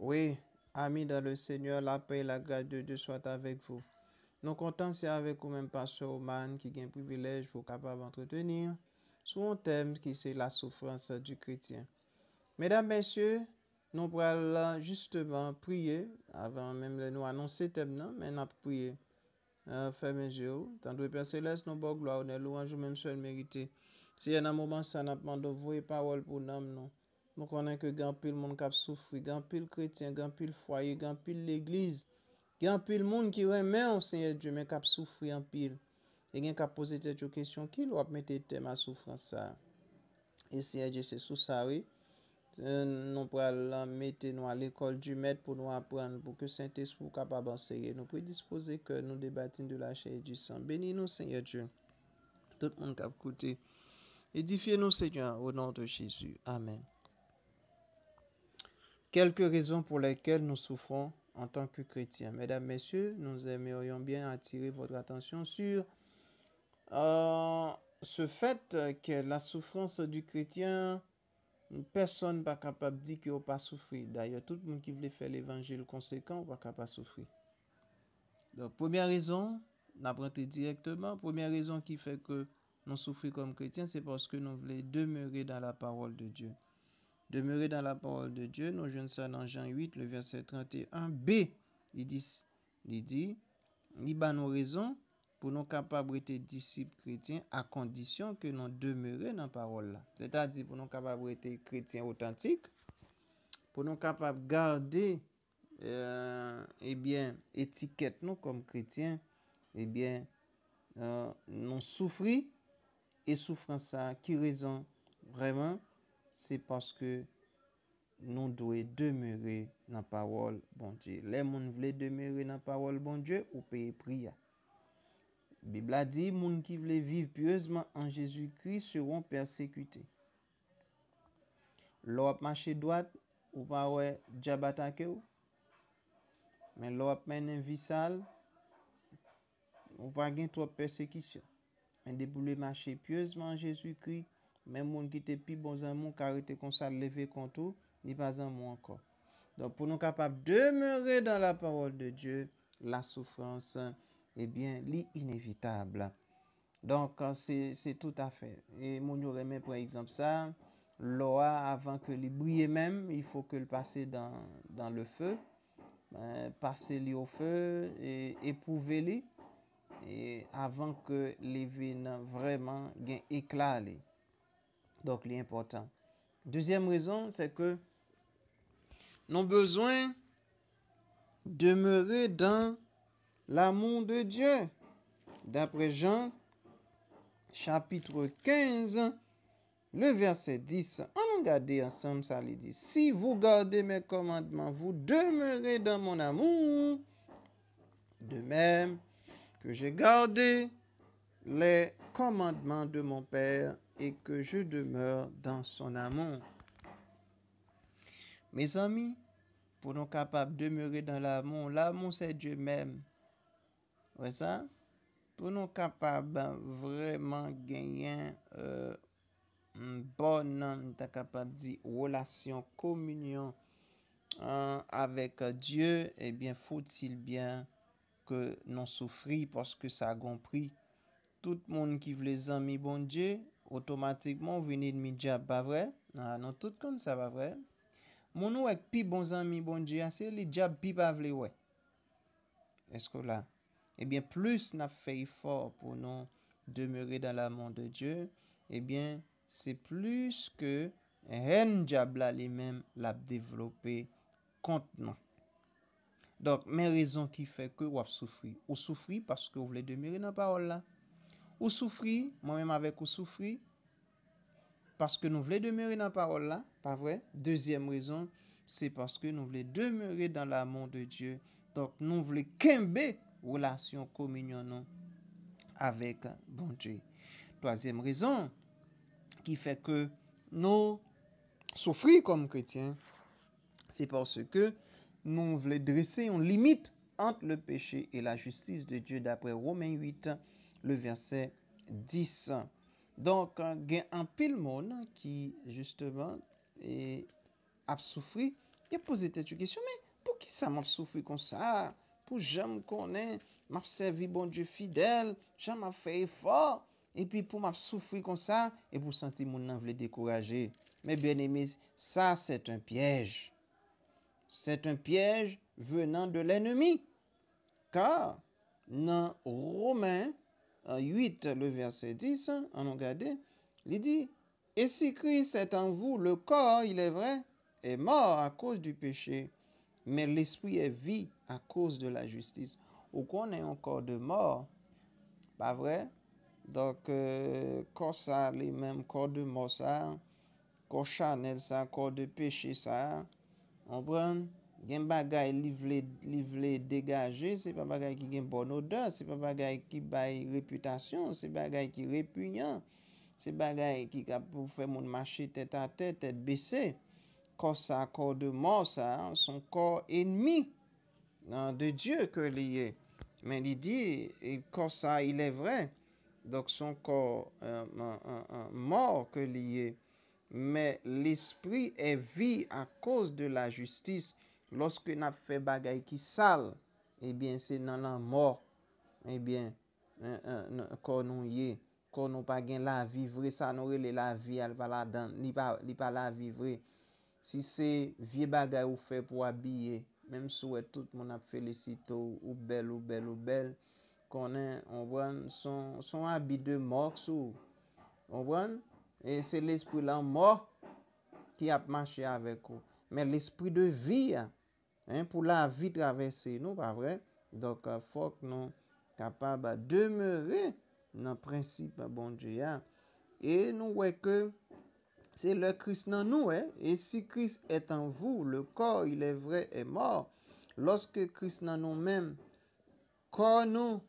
Oui, ami dan le seigneur la pae la graj de de souat avek vou. Non kontansi avek ou men pa sou man ki gen privilej euh, pou kapav entreteni. Sou moun tem ki se la soufrans di kretien. Medan men sye, nou pral la justeman priye. Avan men mwen nou anonsi tem nan men ap priye. Fè men jè ou, tan dwe pen seles nou bo glo a ou ne lou anjou men mwen merite. Si yon nan mouman san ap mando vou e pawol pou nam nou. Non. Mwen konen ke genpil moun kap soufri, genpil kretien, genpil fwaye, genpil l'eglize, genpil moun ki remen, Seigneur Diyo, men kap soufri enpil. E gen kap pose te jo kesyon, ki lop mette tem a soufran sa? E Seigneur Diyo, se sou sawe, euh, nou pral la mette nou al ekol di met pou nou apren, pou ke saintes pou kap avanseye, nou predispose ke nou debatin de la cheye di san. Beni nou, Seigneur Diyo, tout moun kap koute. Edifiye nou, Seigneur, ou nan de Jésus. Amen. quelques raisons pour lesquelles nous souffrons en tant que chrétiens. Mesdames, Messieurs, nous aimerions bien attirer votre attention sur euh, ce fait que la souffrance du chrétien, personne n'est pas capable de dire qu'il n'a pas souffert. D'ailleurs, tout le monde qui veut faire l'évangile conséquent va pas capable de souffrir. Donc, première raison, n'apprendre directement. Première raison qui fait que nous souffrons comme chrétiens, c'est parce que nous voulons demeurer dans la parole de Dieu. Demere dan la parol de Diyo, nou jen sa nan jan 8, le verset 31b, li di, li ba nou rezon pou nou kapab rete disip kretien a kondisyon ke nou demere nan parol la. Se ta di pou nou kapab rete kretien otantik, pou nou kapab gade etiket euh, eh nou kom kretien, eh etiket euh, nou kom kretien nou soufri et soufran sa ki rezon vreman Se paske nou doye demeure nan parol bon Diyo. Le moun vle demeure nan parol bon Diyo ou peye priya. Bibla di moun ki vle vive piezman an Jezoukri seron persekwite. Lop mache dwat ou pawe djabatake ou. Men lop men en visal ou pa gen tro persekwisyon. Men deboule mache piezman an Jezoukri. Men moun ki te pi bon zan moun ka rete kon sa leve kontou, ni pa zan moun ankon. Don pou nou kapap demeure dan la parol de Diyo, la soufrans, ebyen, eh li inévitable. Don kan se, se tout afe. E moun nou reme pre exemple sa, lo a avan ke li bwye menm, yfo ke li pase dan le fe, pase li o fe, epouve li avan ke leve nan vreman gen ekla li. Donc, l'important. Deuxième raison, c'est que nous avons besoin de demeurer dans l'amour de Dieu. D'après Jean, chapitre 15, le verset 10, on regarde ensemble ça, il dit, si vous gardez mes commandements, vous demeurez dans mon amour, de même que j'ai gardé le komandman de mon pèr e ke je demeure dan son amon. Mez ami, pou nou kapab demeure dan l'amon, l'amon se dje men. Vesa? Pou nou kapab vreman genyen euh, bon nan ta kapab di relasyon, komunyon euh, avèk dje, ebyen eh foutil byen ke nou soufri paske sa gonpri tout moun ki vle zan mi bon dje, otomatikman vene dmi djab bavre, ah, nan tout kon sa bavre, moun nou ek pi bon zan mi bon dje ase, li djab pi bavle we. Esko la, ebyen plus na fey for pou nou demeure dan la moun de dje, ebyen se plus ke hen djab la li men la dewelope kont nou. Donk men rezon ki fey ke wap soufri, ou soufri paske ou vle demeure nan paol la, Ou souffrir moi-même avec ou souffrir parce que nous voulons demeurer dans la parole là, pas vrai? Deuxième raison, c'est parce que nous voulons demeurer dans l'amour de Dieu. Donc, nous voulons qu'aimer relation, communion avec bon Dieu. Troisième raison qui fait que nous souffrons comme chrétiens, c'est parce que nous voulons dresser une limite entre le péché et la justice de Dieu d'après Romains 8, Le verset 10. Donk gen an pil bon mon. Ki justevan. E ap soufri. E pou zete choukisyon. Po ki sa m ap soufri kon sa. Po jem konen. Ma fsevi bon dje fidel. Jem a feye for. E pou m ap soufri kon sa. E pou santi moun nan vle dekoraje. Me benemise. Sa set un piyej. Set un piyej venan de l'enemi. Ka nan romen. 8, le verset 10, on regardé, il dit, Et si Christ est en vous, le corps, il est vrai, est mort à cause du péché, mais l'esprit est vie à cause de la justice. Ou qu'on est encore de mort, pas vrai? Donc, corps euh, ça, les mêmes corps de mort ça, corps ça, corps de péché ça, on prend Gen bagay livle degaje, se pa bagay ki gen bon ode, se pa bagay ki bay reputasyon, se bagay ki repugnan, se bagay ki pou fè moun mâche tèt a tèt, tèt bèsè. Kò sa, kò de mò sa, son kò enmi de Diyo ke liye. Men li di, e kò sa, ilè vre, donk son kò euh, euh, euh, mò ke liye. Men l'espri e vi a kòs de la justis. Loske nap fe bagay ki sal, ebyen eh se nan la mor, ebyen, eh eh, konon ye, konon pa gen la vivre, sanore li la vi al pala dan, li pala vivre. Si se vie bagay ou fe pou abi ye, menm sou e tout moun ap felisito ou bel, ou bel, ou bel, konon, onwen, son abi de mok sou, onwen, e se l'espri la mor, ki ap mache avek ou, men l'espri de vi a, pou la vi travesse non, euh, nou, pa vre, do ka fok nou kapab a demeure nan prinsip a bon Diyan. E nou we ke, se le kris nan nou, e si kris etan vou, le kor il e vre e mor, loske kris nan nou men, kor nou,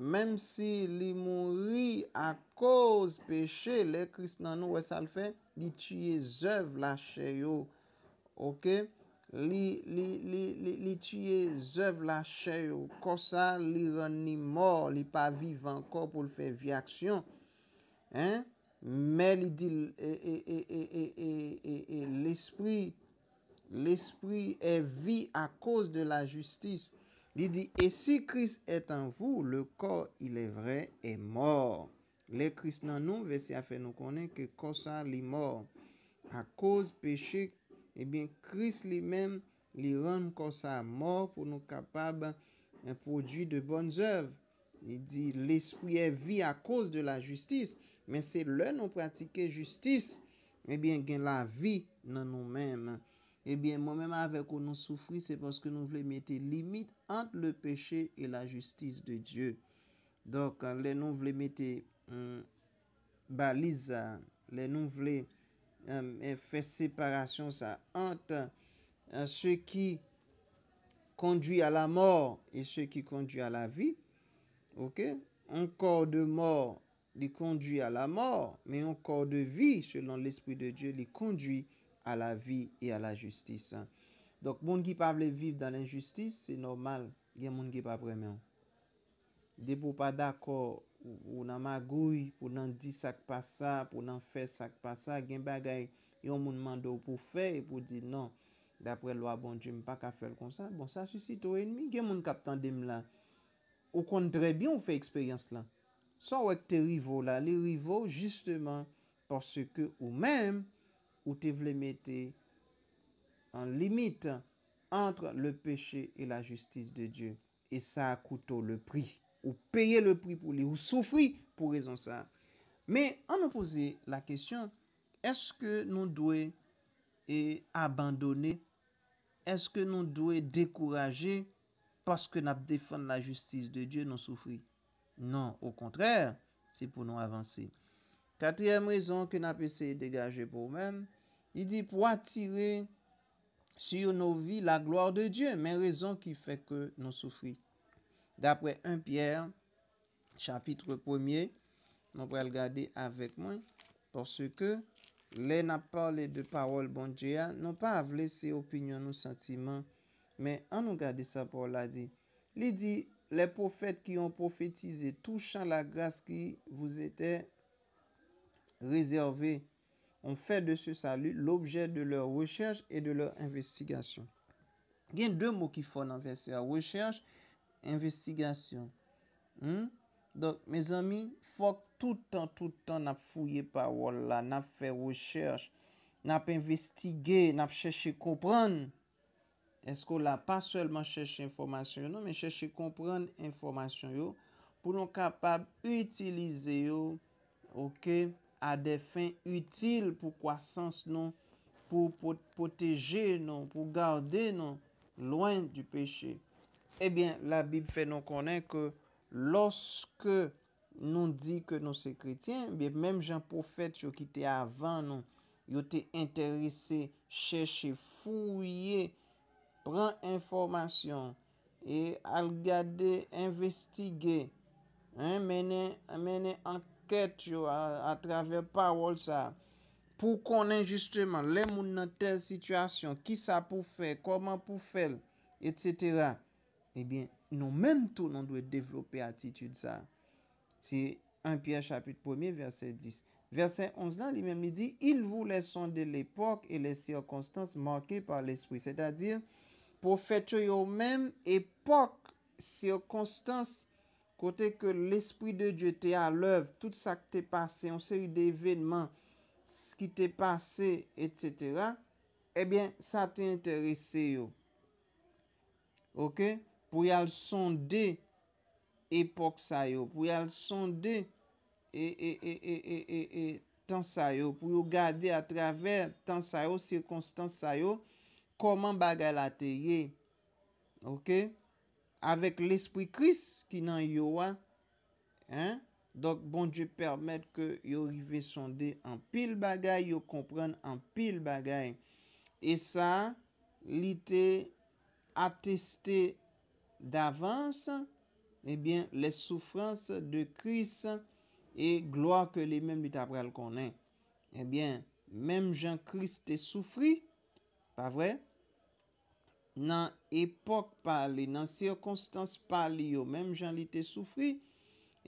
menm si li mouri a koz peche, le kris nan nou we sal fe, di tye zov la che yo, ok? Les tués, œuvrent la chair, comme ça, l'ironie mort, il pas encore pour le faire vie action. Hein? Mais e, e, e, l'esprit l'esprit est vie à cause de la justice. Il dit, et si Christ est en vous, le corps, il est vrai, est mort. Les chrétiens, nous, verset fait nous connaissons que comme ça, à cause de péché, Ebyen, eh Kris li men li renm kon sa mor pou nou kapab un prodwi de bon zerv. Li di, l'esprit e vi a koz de la justis, men se le nou pratike justis, ebyen eh gen la vi nan nou men. Ebyen, eh moun men avek ou nou soufri, se poske nou vle mette limit ant le peche e la justis de Diyo. Dok, le nou vle mette baliza, le nou vle... Euh, fait séparation ça entre euh, ceux ce qui conduit à la mort et ce qui conduit à la vie. OK Un corps de mort les conduit à la mort, mais un corps de vie selon l'esprit de Dieu les conduit à la vie et à la justice. Donc monde qui pas vivre dans l'injustice, c'est normal, il y a monde qui pas vraiment. Des pas d'accord Ou nan magouy, pou nan di sak pa sa, pou nan fe sak pa sa, gen bagay, yon moun mando pou fe, e pou di nan, dapre lwa bon jim, pa ka fel kon sa, bon sa susi tou ennimi, gen moun kap tan dem la. Ou kon drebyon ou fe eksperyans la. So wèk te rivo la, li rivo justement, porsè ke ou mèm, ou te vle mette, an limit, antre le peche et la justice de Dieu. E sa akoutou le prik. Ou paye le pri pou li. Ou soufri pou rezon sa. Men, an nou pose la kestyon, eske nou dwe e abandonne? Eske nou dwe dekoraje? Paske nap defande la justise de Diyo, nou soufri? Non. Ou kontrere, se pou nou avanse. Katryem rezon ke nap ese degaje pou men, pou atire si yo nou vi la gloar de Diyo. Men rezon ki fe ke nou soufri. D'apre 1 Pierre, chapitre 1er, nou prel gade avek mwen, porsu ke lè na pale de parol bon Djea, nou pa avle se opinyon nou sentiman, men an nou gade sa parol la di. Li di, lè profet ki yon profetize, touchan la grase ki vous ete rezervé, on fe de se salu l'objet de lèr recherche e de lèr investigasyon. Gen dè mou ki fò nan versè a recherche, Investigasyon. Hmm? Don, mes amin, fok toutan toutan nap fouye pa wol la, nap fe recherch, nap investigye, nap cheshe kompran. Esko la, pa swelman cheshe informasyon yo, nan men cheshe kompran informasyon yo, pou non kapab utilize yo, ok, a defen util pou kwa sans non, pou poteje non, pou gade non, loin di peche. Ebyen, eh la bib fè non konen ke loske nou di ke nou se kritien, eh be mèm jan pou fèt yo ki te avan nou, yo te interese, chèche, fouye, pran informasyon, e algade, investige, mènen anket yo a travèr pawol sa, pou konen justèman, lè moun nan tel situasyon, ki sa pou fè, koman pou fèl, et sètera. Ebyen, eh nou menm tou nan dwe devlopè atitude sa. Si, an piè chapit pomiè versè 10. Versè 11 nan, li menm li di, il vou lesonde l'epok et les circonstances marke par l'esprit. Se ta dire, pou fète yo menm epok, circonstances, kote ke l'esprit de Dieu te a lèv, tout sa ki te pase, an se yu de evènman, se ki te pase, etc. Ebyen, sa te enterese yo. Ok? pou yal sonde epok sa yo, pou yal sonde e, e, e, e, e, e, e, tan sa yo, pou yo gade atraver tan sa yo, sirkons tan sa yo, koman bagay la te ye, ok? Avek l'espri kris ki nan yo wa, hein? Dok bon diyo permette ke yo rive sonde an pil bagay, yo kompran an pil bagay. E sa, li te ateste, Davans, ebyen, eh le soufrans de kris e gloa ke li menm li tabral konen. Ebyen, eh menm jan kris te soufri, pa vre, nan epok pali, nan sirkonstans pali yo, menm jan li te soufri,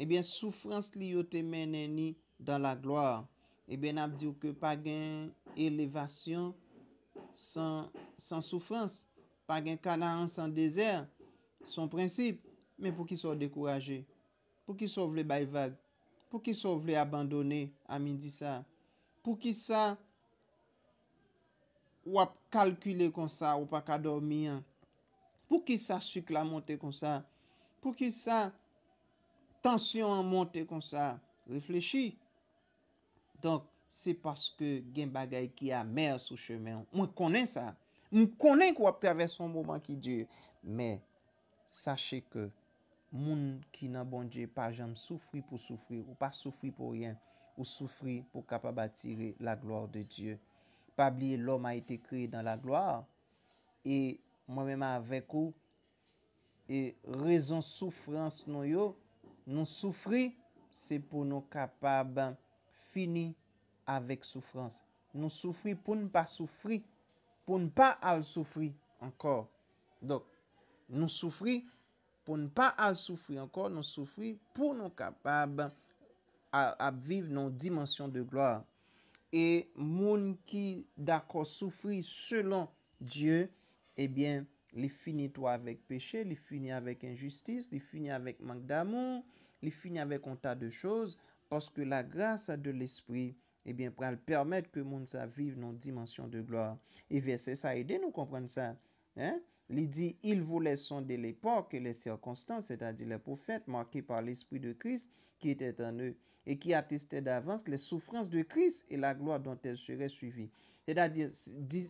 ebyen, eh soufrans li yo te menneni dan la gloa. Ebyen, ap diyo ke pag en elevasyon san soufrans, pag en kanan san desear, Son prinsip. Men pou ki sou dekouraje. Pou ki sou vle bayevag. Pou ki sou vle abandone. Amin di sa. Pou ki sa. Wap kalkule kon sa. Ou pa kador miyan. Pou ki sa sukla monte kon sa. Pou ki sa. Tansyon monte kon sa. Reflechi. Donk. Se paske gen bagay ki a mer sou chemen. Mwen konen sa. Mwen konen kwa pterves son mouman ki di. Men. sachè ke moun ki nan bon Dje pa jèm soufri pou soufri ou pa soufri pou riyen ou soufri pou kapab atire la glòre de Dje. Pabli, lòm a ite kreye dan la glòre e mwen mèman avèk ou e rezon soufrans nou yo, nou soufri, se pou nou kapab fini avèk soufrans. Nou soufri pou nou pa soufri, pou nou pa al soufri ankor. Dok, Nou soufri pou nou pa a soufri ankor, nou soufri pou nou kapab a apviv nou dimensyon de gloa. E moun ki d'akor soufri selon Diyo, ebyen, eh li fini to avèk peche, li fini avèk injustis, li fini avèk mank damon, li fini avèk anta de chose. Oske la grasa de l'esprit, ebyen, eh pral permèt ke moun sa aviv nou dimensyon de gloa. Ebyen, se sa edè nou komprenn sa, ebyen. Li di, il vou lè son de l'époque et les circonstances, c'est-à-dire les prophètes marqués par l'esprit de Christ qui était en eux, et qui attestait d'avance les souffrances de Christ et la gloire dont elles seraient suivies. C'est-à-dire,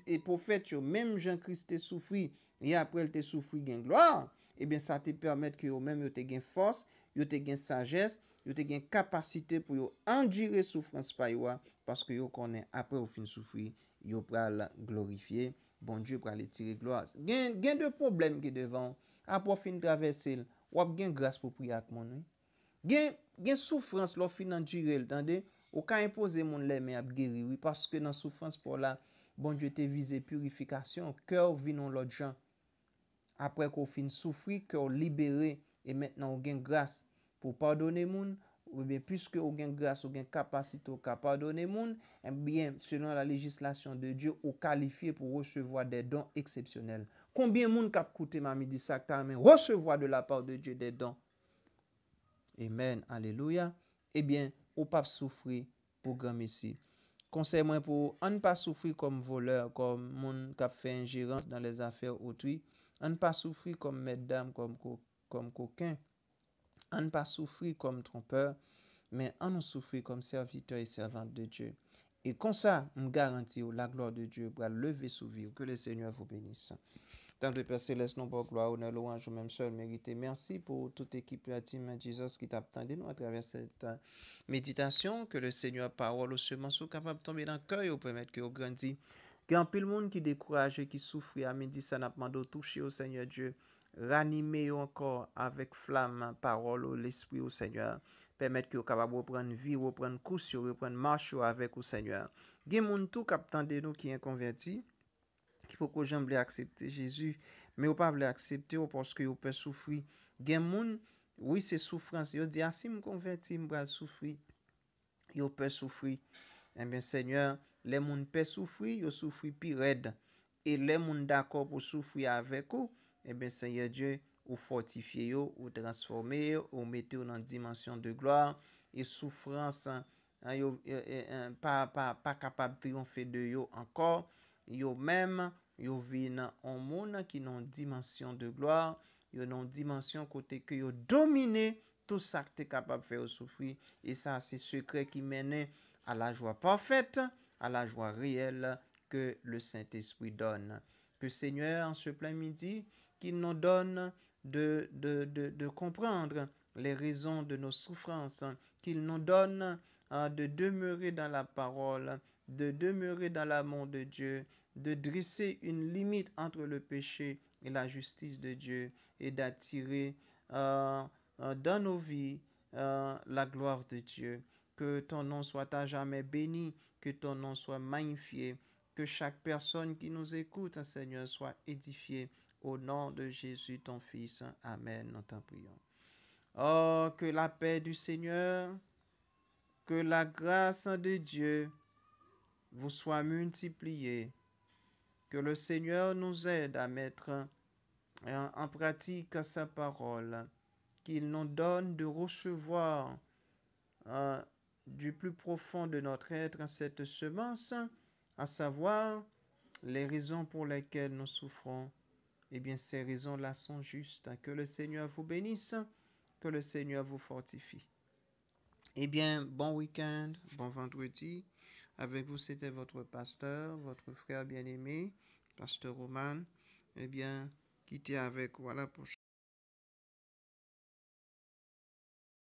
les prophètes, même Jean-Christ te souffrit, et après il te souffrit, il y a une gloire, et eh bien ça te permet que yo même yo te gagne force, yo te gagne sagesse, yo te gagne capacité pour yo endurer souffrance pa yo a, parce que yo konen, après ou fin souffrit, yo pral glorifier. Bon Dje prale tire gloaz. Gen de problem ge devan, ap wap fin gravesel, wap gen grase pou priyak moun. Gen soufrans lò fin nan jirel, tande, waka impose moun lèmè ap geri. Oui, paske nan soufrans pou la, bon Dje te vize purifikasyon, kèr vinon lò djan. Aprek wap fin soufri, kèr libere, e mèt nan wap gen grase pou pardone moun. Ouye, piske ou gen grase, ou gen kapasite ou kapap adone moun, enbyen, eh selon la legislasyon de Diyo, ou kalifiye pou recevoi de don eksepsyonel. Konbyen moun kap koute ma midi sakta, amen, recevoi de la pa eh ou de Diyo de don. Amen, aleluya. Ebyen, ou pap soufri pou gran mesi. Konsey mwen pou, an pa soufri kom voleur, kom moun kap fe injirans nan les afer otwi, an pa soufri kom meddam, kom koken, An pa soufri kom trompeur, men an nou soufri kom serviteur e servante de Diyo. E konsa m garanti ou la glor de Diyo pral leve souvi ou ke le Seigneur vou benisse. Tan le Père Céleste, nou bo gloa, ou nou louange, ou mèm sòl mèrite. Mènsi pou tout ekipu ati men Diyos ki tap tande nou atraver set euh, meditasyon ke le Seigneur parol ou sèman sou kapap tombe nan kèy ou pèmet ke ou grandi. Gampi l moun ki dekouraje ki soufri a midi sanapman do touche ou Seigneur Diyo. Ranime yo ankor avek flam, parol ou l'espri ou senyar Permet ki yo kabab wopren vi, wopren kous yo, wopren march yo avek ou senyar Gen moun tou kapitan de nou ki en konverti Ki pou ko jom ble aksepte Jezu Me ou pa ble aksepte ou porske yo pe soufri Gen moun, woui se soufrans, yo di asim ah, konverti mbra soufri Yo pe soufri eh Senyar, le moun pe soufri, yo soufri pi red E le moun d'akor pou soufri avek ou E ben, Seigneur Dieu, ou fortifiye yo, ou transforme yo, ou mette yo nan dimensyon de gloire, e soufrans, pa kapab triyonfè de yo ankor, yo mèm, yo vin an moun ki nan dimensyon de gloire, yo nan dimensyon kote ki yo domine, tout sa ki te kapab fè yo soufri, e sa se sekre ki mène a la jwa pafète, a la jwa rèl ke le Saint-Esprit donne. Ke Seigneur, an se plein midi, qu'il nous donne de, comprendre les raisons de nos souffrances, qu'il nous donne hein, de demeurer dans la parole, de demeurer dans l'amour de Dieu, de dresser une limite entre le péché et la justice de Dieu et d'attirer hein, hein, dans nos vies la gloire de Dieu. Que ton nom soit à jamais béni, que ton nom soit magnifié, que chaque personne qui nous écoute, Seigneur, soit édifiée au nom de Jésus, ton Fils. Amen, nous t'en prions. Oh, que la paix du Seigneur, que la grâce de Dieu vous soit multipliée. Que le Seigneur nous aide à mettre en pratique sa parole, qu'il nous donne de recevoir euh, du plus profond de notre être cette semence, à savoir les raisons pour lesquelles nous souffrons eh bien, ces raisons-là sont justes. Hein. Que le Seigneur vous bénisse, que le Seigneur vous fortifie. Eh bien, bon week-end, bon vendredi. Avec vous, c'était votre pasteur, votre frère bien-aimé, pasteur Roman. Eh bien, quittez avec, voilà pour